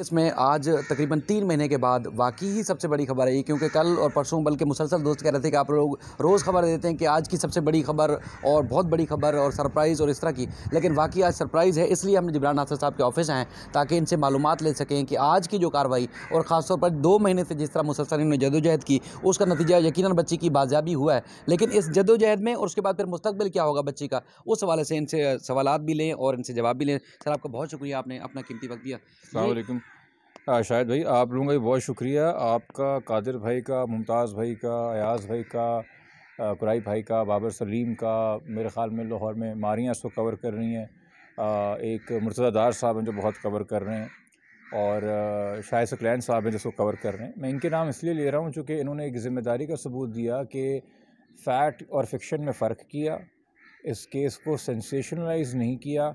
इसमें आज तकरीबन तीन महीने के बाद वाकई ही सबसे बड़ी खबर आई क्योंकि कल और परसों बल्कि मुसलसल दोस्त कह रहे थे कि आप लोग रोज़ खबर देते हैं कि आज की सबसे बड़ी खबर और बहुत बड़ी खबर और सरप्राइज़ और इस तरह की लेकिन वाकई आज सरप्राइज़ है इसलिए हम जबरान नासर साहब के ऑफिस आएँ ताकि इनसे मालूम ले सकें कि आज की जो कार्रवाई और ख़ासतौर पर दो महीने से जिस तरह मुसलसल इन्होंने जदोजहद की उसका नतीजा यकीन बच्ची की बाजियाबी हुआ है लेकिन इस जदोजहद में और उसके बाद फिर मुस्तबिल क्या होगा बच्ची का उस हवाले से इनसे सवाल भी लें और इनसे जवाब भी लें सर आपका बहुत शुक्रिया आपने अपना कीमती वक्त दिया हाँ, शायद भाई आप लोगों का भी बहुत शुक्रिया आपका कादिर भाई का मुमताज़ भाई का अयाज़ भाई का कुराई भाई का बाबर सलीम का मेरे ख़्याल में लाहौर में मारियाँ इसको कवर कर रही हैं एक मुर्तदादार साहब हैं जो बहुत कवर कर रहे हैं और शाहिद सकलैन साहब हैं जिसको कवर कर रहे हैं मैं इनके नाम इसलिए ले रहा हूँ चूँकि इन्होंने एक ज़िम्मेदारी का सबूत दिया कि फ़ैक्ट और फिक्शन में फ़र्क किया इस केस को सेंसेशनलाइज नहीं किया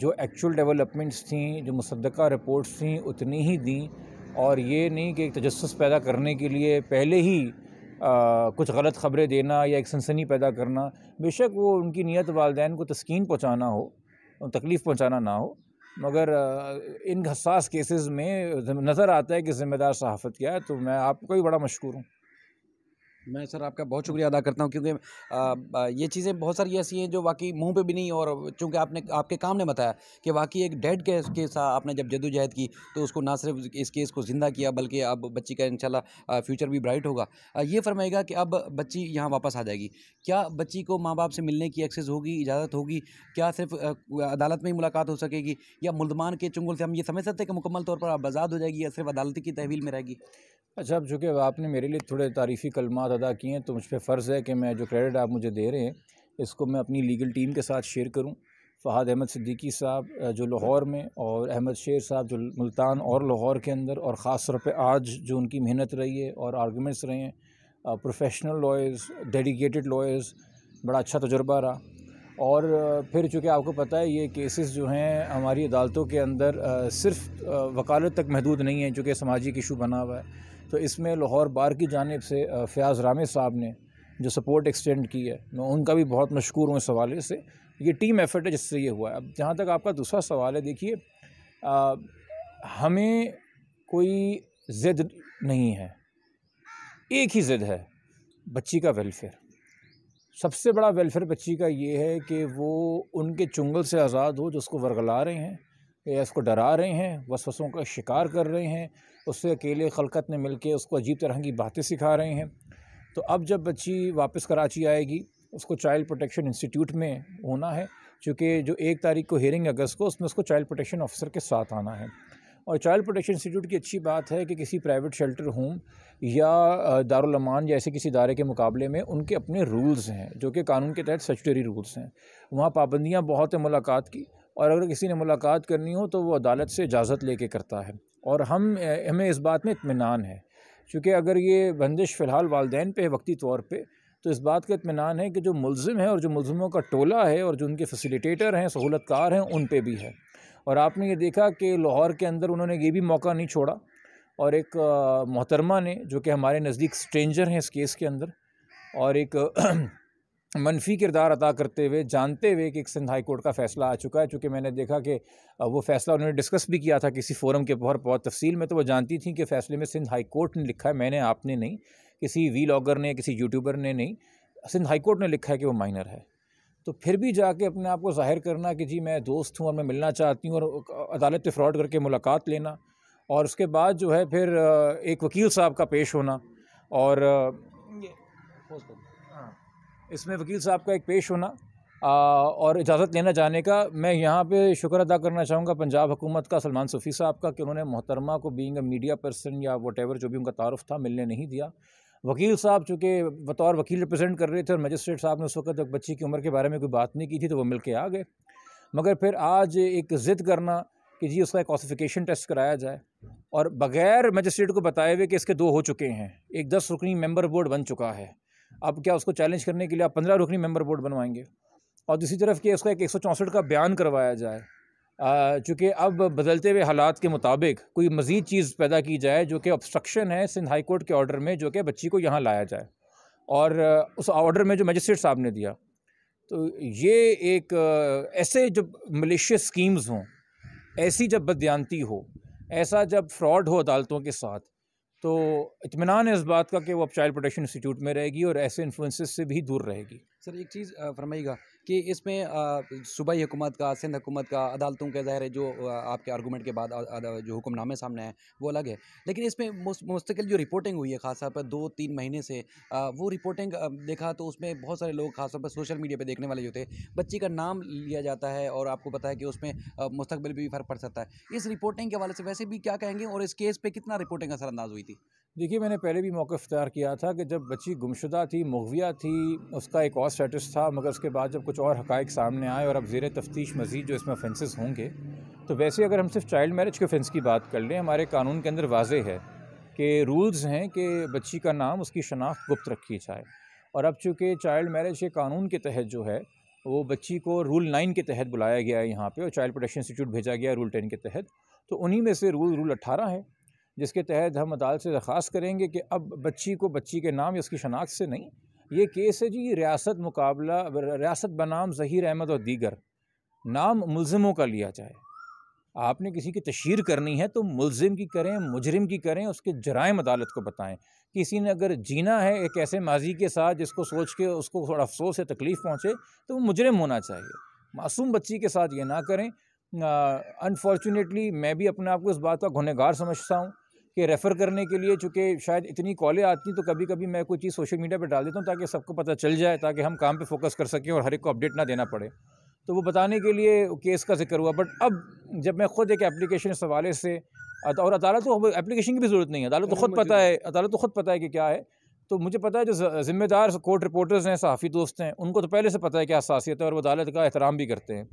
जो एक्चुअल डेवलपमेंट्स थी जो मुसद्दा रिपोर्ट्स थी उतनी ही दी और ये नहीं कि एक तजस पैदा करने के लिए पहले ही आ, कुछ गलत ख़बरें देना या एक सनसनी पैदा करना बेशक वो उनकी नीयत वालदेन को तस्किन पहुँचाना हो तकलीफ़ पहुँचाना ना हो मगर इन हसास केसेस में नज़र आता है कि ज़िम्मेदार सहाफ़त क्या है तो मैं आपको ही बड़ा मशहूर हूँ मैं सर आपका बहुत शुक्रिया अदा करता हूँ क्योंकि आ, ये चीज़ें बहुत सारी ऐसी हैं जो वाकई मुंह पे भी नहीं और चूंकि आपने आपके काम ने बताया कि वाकई एक डेड केस के साथ आपने जब जदोजहद की तो उसको ना सिर्फ इस केस को ज़िंदा किया बल्कि अब बच्ची का इंशाल्लाह फ्यूचर भी ब्राइट होगा ये फरमाएगा कि अब बच्ची यहाँ वापस आ जाएगी क्या बच्ची को माँ बाप से मिलने की एक्सेस होगी इजाज़त होगी क्या सिर्फ अदालत में ही मुलाकात हो सकेगी या मुलमान के चुंगल से हम ये समझ सकते हैं कि मुकम्मल तौर पर आप आजाद हो जाएगी या सिर्फ अदालती की तहवील में रहेगी अच्छा अब चूँकि आपने मेरे लिए थोड़े तारीफ़ी कलमात अदा किए हैं तो मुझ पर फ़र्ज़ है कि मैं जो क्रेडिट आप मुझे दे रहे हैं इसको मैं अपनी लीगल टीम के साथ शेयर करूँ फहद अहमद सिद्दीकी साहब जो लाहौर में और अहमद शेर साहब जो मुल्तान और लाहौर के अंदर और ख़ास तौर पर आज जो उनकी मेहनत रही है और आर्गूमेंट्स रहे हैं प्रोफेशनल लॉयर्स डेडिकेटेड लॉयर्स बड़ा अच्छा तजुर्बा रहा और फिर चूँकि आपको पता है ये केसेस जो हैं हमारी अदालतों के अंदर सिर्फ वकालत तक महदूद नहीं है चूँकि समाजिक इशू बना हुआ है तो इसमें लाहौर बार की जानब से फ़याज़ रामे साहब ने जो सपोर्ट एक्सटेंड की है मैं उनका भी बहुत मशहूर हूँ इस हवाले से ये टीम एफर्ट है जिससे ये हुआ है अब जहाँ तक आपका दूसरा सवाल है देखिए हमें कोई ज़िद नहीं है एक ही ज़िद है बच्ची का वेलफेयर सबसे बड़ा वेलफेयर बच्ची का ये है कि वो उनके चुंगल से आज़ाद हो जो उसको वरगला रहे हैं इसको डरा रहे हैं वसवसों का शिकार कर रहे हैं उससे अकेले खलकत ने मिलके उसको अजीब तरह की बातें सिखा रहे हैं तो अब जब बच्ची वापस कराची आएगी उसको चाइल्ड प्रोटेक्शन इंस्टीट्यूट में होना है चूँकि जो एक तारीख को हेयरिंग अगस्त को उसमें उसको चाइल्ड प्रोटेक्शन ऑफिसर के साथ आना है और चाइल्ड प्रोटेक्शन इंस्टीट्यूट की अच्छी बात है कि किसी प्राइवेट शेल्टर होम या दारुलमान जैसे किसी इदारे के मुकाबले में उनके अपने रूल्स हैं जो कि कानून के तहत सचटरी रूल्स हैं वहाँ पाबंदियाँ बहुत हैं मुलाकात की और अगर किसी ने मुलाकात करनी हो तो वो अदालत से इजाज़त लेके करता है और हम हमें इस बात में इतमान है चूँकि अगर ये बंदिश फ़िलहाल वालदेन पे है वक्ती तौर पर तो इस बात का इतमान है कि जो मुलम है और जो मुलमों का टोला है और जो उनके फैसिलिटेटर हैं सहूलतकार हैं उन पर भी है और आपने ये देखा कि लाहौर के अंदर उन्होंने ये भी मौका नहीं छोड़ा और एक मोहतरमा ने जो कि हमारे नज़दीक स्ट्रेंजर हैं इस केस के अंदर और एक मनफी किरदार अदा करते हुए जानते हुए कि एक सिंध हाई कोर्ट का फैसला आ चुका है चूँकि मैंने देखा कि वो फैसला उन्होंने डिस्कस भी किया था किसी फोरम के बहुत बहुत तफसील में तो वो जानती थी कि फैसले में सिंध हाई कोर्ट ने लिखा है मैंने आपने नहीं किसी वी लॉगर ने किसी यूट्यूबर ने नहीं सिंध हाई कोर्ट ने लिखा है कि वो माइनर है तो फिर भी जाके अपने आप को जाहिर करना कि जी मैं दोस्त हूँ और मैं मिलना चाहती हूँ और अदालत पर फ्रॉड करके मुलाकात लेना और उसके बाद जो है फिर एक वकील साहब का पेश होना और इसमें वकील साहब का एक पेश होना आ, और इजाज़त लेना जाने का मैं यहाँ पे शुक्र अदा करना चाहूँगा पंजाब हुकूमत का सलमान सूफ़ी साहब का कि उन्होंने मोहतरमा को बीइंग अ मीडिया पर्सन या वट जो भी उनका तारफ़ था मिलने नहीं दिया वकील साहब चूँकि बतौर वकील रिप्रेजेंट कर रहे थे और मजिस्ट्रेट साहब ने उस वक्त एक बच्ची की उम्र के बारे में कोई बात नहीं की थी तो वो मिल के आ गए मगर फिर आज एक ज़िद करना कि जी उसका एक क्वालिफिकेशन टेस्ट कराया जाए और बग़ैर मजिस्ट्रेट को बताए हुए कि इसके दो हो चुके हैं एक दस रुकनी मेंबर बोर्ड बन चुका है अब क्या उसको चैलेंज करने के लिए आप पंद्रह रुकनी मेंबर बोर्ड बनवाएंगे और दूसरी तरफ कि उसका एक एक का बयान करवाया जाए चूँकि अब बदलते हुए हालात के मुताबिक कोई मज़ीद चीज़ पैदा की जाए जो कि ऑब्स्ट्रक्शन है सिंध हाई कोर्ट के ऑर्डर में जो कि बच्ची को यहाँ लाया जाए और उस ऑर्डर में जो मजिस्ट्रेट साहब ने दिया तो ये एक ऐसे जब मलेशियस स्कीम्स हों ऐसी जब बदयांती हो ऐसा जब फ्रॉड हो अदालतों के साथ तो इतमान है इस बात का कि वो अब चाइल्ड प्रोटेक्शन इंस्टीट्यूट में रहेगी और ऐसे इन्फ्लुएंसेस से भी दूर रहेगी सर एक चीज़ फरमाइएगा कि इसमें सूबाई हुकूमत का सिंध हुकूमत का अदालतों के ज़ाहिर जो आपके आर्गूमेंट के बाद जो हुक्मनामे सामने आए वो अलग है लेकिन इसमें मुस्तकिल जो रिपोर्टिंग हुई है खासतौर पर दो तीन महीने से वो रिपोर्टिंग देखा तो उसमें बहुत सारे लोग खासतौर पर सोशल मीडिया पर देखने वाले जो थे बच्ची का नाम लिया जाता है और आपको पता है कि उसमें मुस्तबिल भी फ़र्क पड़ सकता है इस रिपोर्टिंग के हवाले से वैसे भी क्या कहेंगे और इस केस पर कितना रिपोर्टिंग असरअंदाज हुई थी देखिए मैंने पहले भी मौक़ इख्तियार किया था कि जब बच्ची गुमशुदा थी मुगविया थी उसका एक और स्टेटस था मगर उसके बाद जब कुछ और हक़ सामने आए और अब जेर तफ्तीश मज़ीद जो इसमें ऑफेंसेस होंगे तो वैसे अगर हम सिर्फ चाइल्ड मैरिज के ऑफेंस की बात कर लें हमारे कानून के अंदर वाज है कि रूल्स हैं कि बच्ची का नाम उसकी शनाख्त गुप्त रखी जाए और अब चूँकि चाइल्ड मैरिज के कानून के तहत जो है वो बच्ची को रूल नाइन के तहत बुलाया गया है यहाँ पर और चाइल्ड प्रोटेक्शन इंस्टीट्यूट भेजा गया रूल टेन के तहत तो उन्हीं में से रूल रूल अट्ठारह है जिसके तहत हम अदालत से दरख्वास्त करेंगे कि अब बच्ची को बच्ची के नाम या उसकी शनाख्त से नहीं ये केस है जी ये रियासत मुकाबला रियासत बनाम ज़हीर अहमद और दीगर नाम मुलज़मों का लिया जाए आपने किसी की तशहर करनी है तो मुलजिम की करें मुजरिम की करें उसके जराम अदालत को बताएं किसी ने अगर जीना है एक ऐसे माजी के साथ जिसको सोच के उसको थोड़ा अफसोस से तकलीफ़ पहुँचे तो वो मुजरम होना चाहिए मासूम बच्ची के साथ ये ना करें अनफॉर्चुनेटली मैं भी अपने आप को इस बात का गुनहगार समझता हूँ कि रेफ़र करने के लिए चूँकि शायद इतनी कॉलें आती तो कभी कभी मैं कोई चीज़ सोशल मीडिया पर डाल देता हूँ ताकि सबको पता चल जाए ताकि हम काम पर फोकस कर सकें और हर एक को अपडेट ना देना पड़े तो वो बताने के लिए केस का जिक्र हुआ बट अब जब मैं ख़ुद एक एप्लीकेशन इस हवाले से और अदालत को एप्लीकेशन की भी ज़रूरत नहीं है अदालत को खुद पता है अदालत को खुद पता है कि क्या है तो मुझे पता है जो ज़िम्मेदार कोर्ट रिपोर्टर्स हैं सहाफ़ी दोस्त हैं उनको तो पहले से पता है क्या हसासीत है और वो अदालत का एहतराम भी करते हैं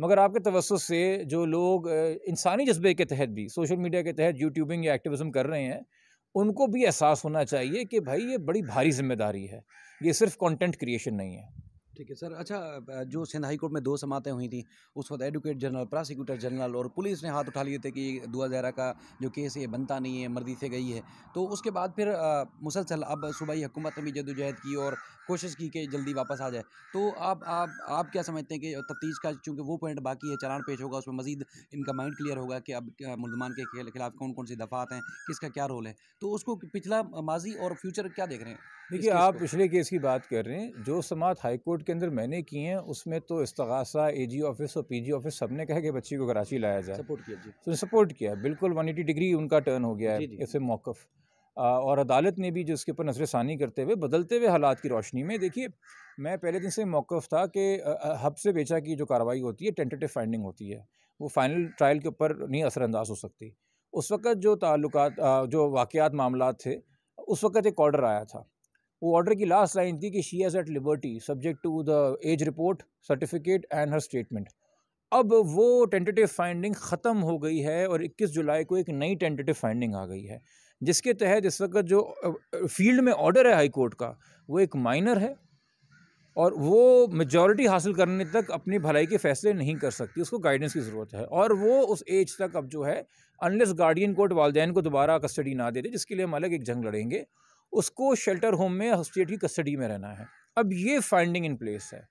मगर आपके तवसत से जो लोग इंसानी जज्बे के तहत भी सोशल मीडिया के तहत यूट्यूबिंग या एक्टिविज़म कर रहे हैं उनको भी एहसास होना चाहिए कि भाई ये बड़ी भारी जिम्मेदारी है ये सिर्फ कंटेंट क्रिएशन नहीं है ठीक है सर अच्छा जो सिंध हाई कोर्ट में दो समातें हुई थी उस वक्त एडवोकेट जनरल प्रोसिक्यूटर जनरल और पुलिस ने हाथ उठा लिए थे कि दुआ जहरा का जो केस है ये बनता नहीं है मर्दी से गई है तो उसके बाद फिर मुसलसल अब सूबाई हुकूमत ने भी जदोजहद की और कोशिश की कि जल्दी वापस आ जाए तो आप आप आप क्या समझते हैं कि तफ्तीश का चूँकि वो पॉइंट बाकी है चलान पेश होगा उसमें मजीद इनका माइंड क्लियर होगा कि अब मुलमान के खिलाफ कौन कौन सी दफ़ात हैं किसका क्या रोल है तो उसको पिछला माजी और फ्यूचर क्या देख रहे हैं देखिए आप पिछले केस की बात कर रहे हैं जो समात हाईकोर्ट के अंदर मैंने किए हैं उसमें तो इस्तगासा एजी ऑफिस और पीजी ऑफिस सबने कहा कि बच्ची को कराची लाया जाए सपोर्ट किया जी तो सपोर्ट किया बिल्कुल 180 डिग्री उनका टर्न हो गया है इसे मौक़ और अदालत ने भी जो इसके ऊपर नजर षानी करते हुए बदलते हुए हालात की रोशनी में देखिए मैं पहले दिन से मौक़ था कि हब से बेचा की जो कार्रवाई होती है टेंटेटिव फाइंडिंग होती है वो फाइनल ट्रायल के ऊपर नहीं असरानंदाज हो सकती उस वक़्त जो ताल्लुक जो वाक़ मामला थे उस वक़्त एक ऑर्डर आया था वो ऑर्डर की लास्ट लाइन थी कि she is at liberty subject to the age report certificate and her statement अब वो टेंटेटिव फाइंडिंग ख़त्म हो गई है और 21 जुलाई को एक नई टेंटेटिव फाइंडिंग आ गई है जिसके तहत इस वक्त जो फील्ड में ऑर्डर है हाई कोर्ट का वो एक माइनर है और वो मेजॉरिटी हासिल करने तक अपनी भलाई के फैसले नहीं कर सकती उसको गाइडेंस की ज़रूरत है और वो उस एज तक अब जो है अनलेस गार्डियन कोर्ट वालदेन को दोबारा कस्टडी ना दे दे जिसके लिए हम अलग एक जंग लड़ेंगे उसको शेल्टर होम में स्टेट की कस्टडी में रहना है अब ये फाइंडिंग इन प्लेस है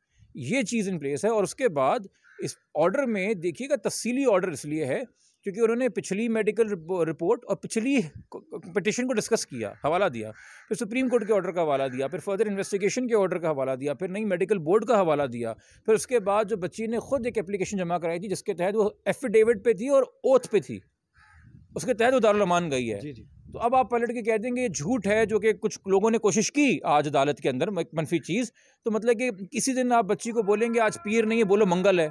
ये चीज़ इन प्लेस है और उसके बाद इस ऑर्डर में देखिएगा तफसीली ऑर्डर इसलिए है क्योंकि उन्होंने पिछली मेडिकल रिपोर्ट और पिछली पटिशन को डिस्कस किया हवाला दिया फिर सुप्रीम कोर्ट के ऑर्डर का हवाला दिया फिर फर्दर इन्वेस्टिगेशन के ऑर्डर का हवाला दिया फिर नई मेडिकल बोर्ड का हवाला दिया फिर उसके बाद जो बच्ची ने खुद एक एप्लीकेशन जमा कराई थी जिसके तहत वो एफिडेविट पे थी और ओथ पे थी उसके तहत वो दारुलमान गई है जी जी तो अब आप पलट के कह देंगे ये झूठ है जो कि कुछ लोगों ने कोशिश की आज अदालत के अंदर मनफी चीज़ तो मतलब कि किसी दिन आप बच्ची को बोलेंगे आज पीर नहीं है बोलो मंगल है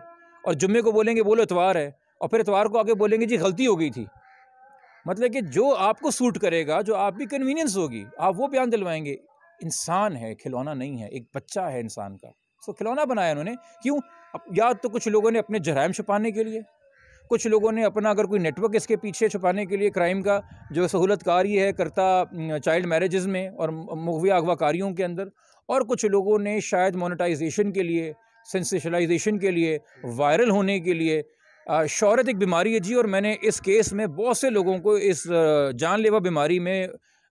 और जुम्मे को बोलेंगे बोलो इतवार है और फिर इतवार को आगे बोलेंगे जी गलती हो गई थी मतलब कि जो आपको सूट करेगा जो आपकी कन्वीनियंस होगी आप वो बयान दिलवाएंगे इंसान है खिलौना नहीं है एक बच्चा है इंसान का सो खिलौना बनाया उन्होंने क्यों या तो कुछ लोगों ने अपने जराइम छुपाने के लिए कुछ लोगों ने अपना अगर कोई नेटवर्क इसके पीछे छुपाने के लिए क्राइम का जो सहूलत कारी है करता चाइल्ड मैरिज़ में और मुगविया अगवाकारियों के अंदर और कुछ लोगों ने शायद मोनिटाइजेशन के लिए सेंसेशलाइजेशन के लिए वायरल होने के लिए शहरत एक बीमारी है जी और मैंने इस केस में बहुत से लोगों को इस जानलेवा बीमारी में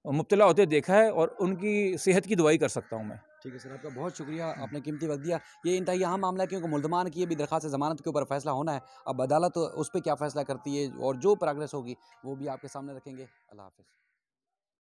मुबला होते देखा है और उनकी सेहत की दवाई कर सकता हूँ मैं ठीक है सर आपका बहुत शुक्रिया आपने कीमती वक्त दिया ये इंतहाई अहम मामला है क्योंकि मुल्दमान की भी दरखास्त ज़मानत के ऊपर फैसला होना है अब अदालत तो उस पर क्या फ़ैसला करती है और जो प्रोग्रेस होगी वो भी आपके सामने रखेंगे अल्लाह हाफिज़